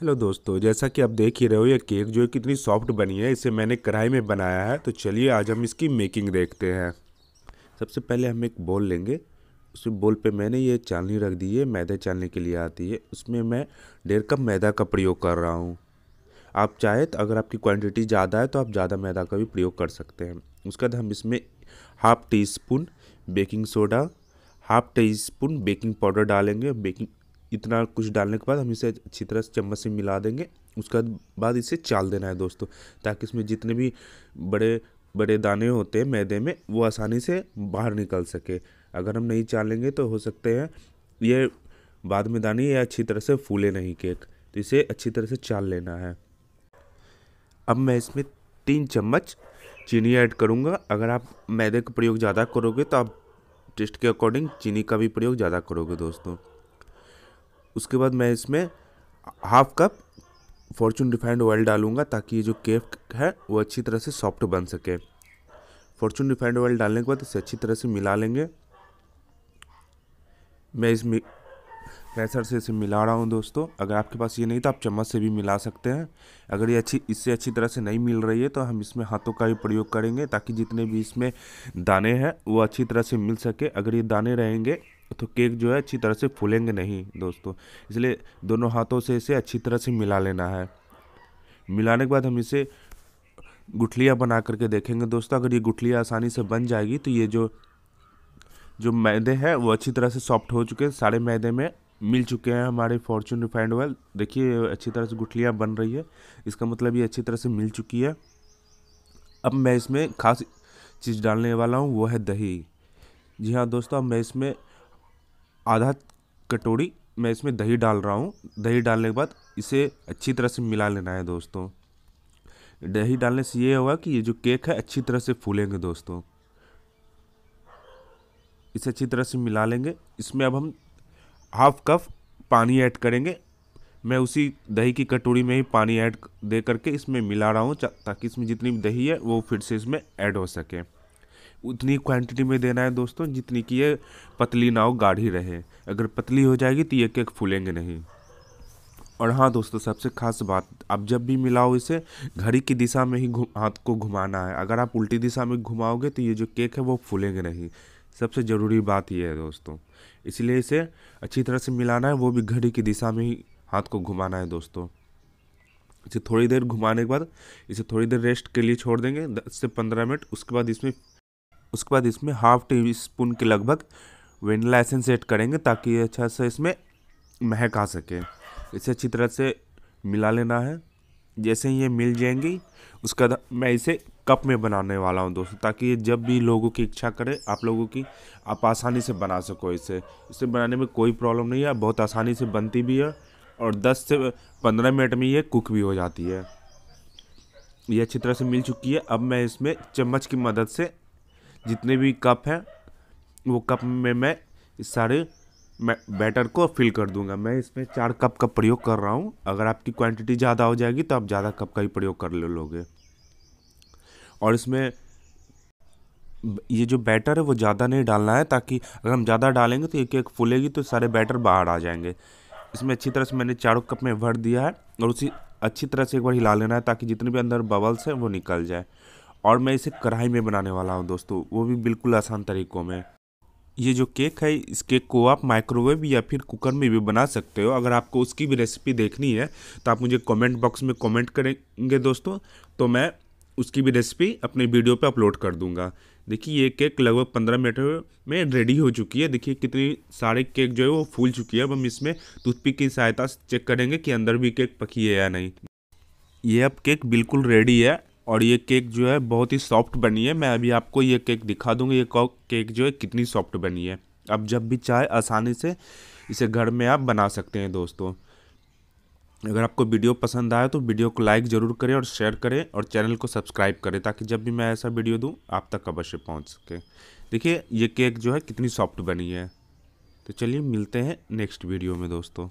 hello दोस्तों जैसा कि आप देख ही रहे हो ये केक जो है कितनी सॉफ्ट बनी है इसे मैंने कढ़ाई में बनाया है तो चलिए आज हम इसकी मेकिंग देखते हैं सबसे पहले हम एक बोल लेंगे उस बोल पे मैंने ये चालनी रख दी है मैदे चालने के लिए आती है उसमें मैं डेढ़ कप मैदा का प्रयोग कर रहा हूँ आप चाहे तो अगर आपकी क्वान्टिटी ज़्यादा है तो आप ज़्यादा मैदा का भी प्रयोग कर सकते हैं उसके बाद हम इसमें half teaspoon baking soda half teaspoon baking powder डालेंगे बेकिंग इतना कुछ डालने के बाद हम इसे अच्छी तरह से चम्मच से मिला देंगे उसके बाद इसे चाल देना है दोस्तों ताकि इसमें जितने भी बड़े बड़े दाने होते हैं मैदे में वो आसानी से बाहर निकल सके अगर हम नहीं चालेंगे तो हो सकते हैं ये बाद में दाने ये अच्छी तरह से फूले नहीं केक तो इसे अच्छी तरह से चाल लेना है अब मैं इसमें तीन चम्मच चीनी ऐड करूँगा अगर आप मैदे का प्रयोग ज़्यादा करोगे तो आप टेस्ट के अकॉर्डिंग चीनी का भी प्रयोग ज़्यादा करोगे दोस्तों उसके बाद मैं इसमें half cup Fortune refined oil डालूंगा ताकि ये जो केक है वो अच्छी तरह से सॉफ्ट बन सके फॉर्चून रिफाइंड ऑयल डालने के बाद इसे अच्छी तरह से मिला लेंगे मैं इस प्रेसर से इसे मिला रहा हूँ दोस्तों अगर आपके पास ये नहीं तो आप चम्मच से भी मिला सकते हैं अगर ये अच्छी इससे अच्छी तरह से नहीं मिल रही है तो हम इसमें हाथों का ही प्रयोग करेंगे ताकि जितने भी इसमें दाने हैं वो अच्छी तरह से मिल सके अगर ये दाने रहेंगे तो केक जो है अच्छी तरह से फूलेंगे नहीं दोस्तों इसलिए दोनों हाथों से इसे अच्छी तरह से मिला लेना है मिलाने के बाद हम इसे गुठलियाँ बना करके देखेंगे दोस्तों अगर ये गुठलियाँ आसानी से बन जाएगी तो ये जो जो मैदे हैं वो अच्छी तरह से सॉफ्ट हो चुके हैं सारे मैदे में मिल चुके हैं हमारे फॉर्चून रिफाइंड ऑयल देखिए अच्छी तरह से गुठलियाँ बन रही है इसका मतलब ये अच्छी तरह से मिल चुकी है अब मैं इसमें खास चीज़ डालने वाला हूँ वो है दही जी हाँ दोस्तों अब मैं इसमें आधा कटोरी मैं इसमें दही डाल रहा हूँ दही डालने के बाद इसे अच्छी तरह से मिला लेना है दोस्तों दही डालने से ये होगा कि ये जो केक है अच्छी तरह से फूलेंगे दोस्तों इसे अच्छी तरह से मिला लेंगे इसमें अब हम हाफ कप पानी ऐड करेंगे मैं उसी दही की कटोरी में ही पानी ऐड दे करके इसमें मिला रहा हूँ ताकि इसमें जितनी भी दही है वो फिर से इसमें ऐड हो सके उतनी क्वांटिटी में देना है दोस्तों जितनी कि ये पतली ना हो गाढ़ी रहे अगर पतली हो जाएगी तो ये केक फूलेंगे नहीं और हाँ दोस्तों सबसे खास बात आप जब भी मिलाओ इसे घड़ी की दिशा में ही हाथ को घुमाना है अगर आप उल्टी दिशा में घुमाओगे तो ये जो केक है वो फूलेंगे नहीं सबसे ज़रूरी बात ये है दोस्तों इसलिए इसे अच्छी तरह से मिलाना है वो भी घड़ी की दिशा में ही हाथ को घुमाना है दोस्तों इसे थोड़ी देर घुमाने के बाद इसे थोड़ी देर रेस्ट के लिए छोड़ देंगे दस से पंद्रह मिनट उसके बाद इसमें उसके बाद इसमें हाफ टी स्पून के लगभग वेनला एसेंस ऐड करेंगे ताकि ये अच्छा से इसमें महक आ सके इसे अच्छी तरह से मिला लेना है जैसे ही ये मिल जाएंगी उसका मैं इसे कप में बनाने वाला हूँ दोस्तों ताकि ये जब भी लोगों की इच्छा करे आप लोगों की आप आसानी से बना सको इसे इसे बनाने में कोई प्रॉब्लम नहीं है बहुत आसानी से बनती भी है और 10 से 15 मिनट में ये कुक भी हो जाती है ये अच्छी तरह से मिल चुकी है अब मैं इसमें चम्मच की मदद से जितने भी कप हैं वो कप में मैं इस सारे बैटर को फिल कर दूंगा मैं इसमें चार कप का प्रयोग कर रहा हूँ अगर आपकी क्वांटिटी ज़्यादा हो जाएगी तो आप ज़्यादा कप का ही प्रयोग कर ले लोगे और इसमें ये जो बैटर है वो ज़्यादा नहीं डालना है ताकि अगर हम ज़्यादा डालेंगे तो एक एक फूलेगी तो सारे बैटर बाहर आ जाएंगे इसमें अच्छी तरह से मैंने चारों कप में भर दिया है और उसी अच्छी तरह से एक बार हिला लेना है ताकि जितने भी अंदर बबल्स हैं वो निकल जाए और मैं इसे कढ़ाई में बनाने वाला हूँ दोस्तों वो भी बिल्कुल आसान तरीक़ों में ये जो केक है इस केक को आप माइक्रोवेव या फिर कुकर में भी बना सकते हो अगर आपको उसकी भी रेसिपी देखनी है तो आप मुझे कमेंट बॉक्स में कमेंट करेंगे दोस्तों तो मैं उसकी भी रेसिपी अपने वीडियो पे अपलोड कर दूंगा देखिए ये केक लगभग पंद्रह मिनट में रेडी हो चुकी है देखिए कितनी सारे केक जो है वो फूल चुकी है अब हम इसमें टूथपिक की सहायता से चेक करेंगे कि अंदर भी केक पकी है या नहीं ये अब केक बिल्कुल रेडी है और ये केक जो है बहुत ही सॉफ्ट बनी है मैं अभी आपको ये केक दिखा दूँगा ये केक जो है कितनी सॉफ्ट बनी है अब जब भी चाहे आसानी से इसे घर में आप बना सकते हैं दोस्तों अगर आपको वीडियो पसंद आया तो वीडियो को लाइक ज़रूर करें और शेयर करें और चैनल को सब्सक्राइब करें ताकि जब भी मैं ऐसा वीडियो दूँ आप तक अवश्य पहुँच सके देखिए ये केक जो है कितनी सॉफ्ट बनी है तो चलिए मिलते हैं नेक्स्ट वीडियो में दोस्तों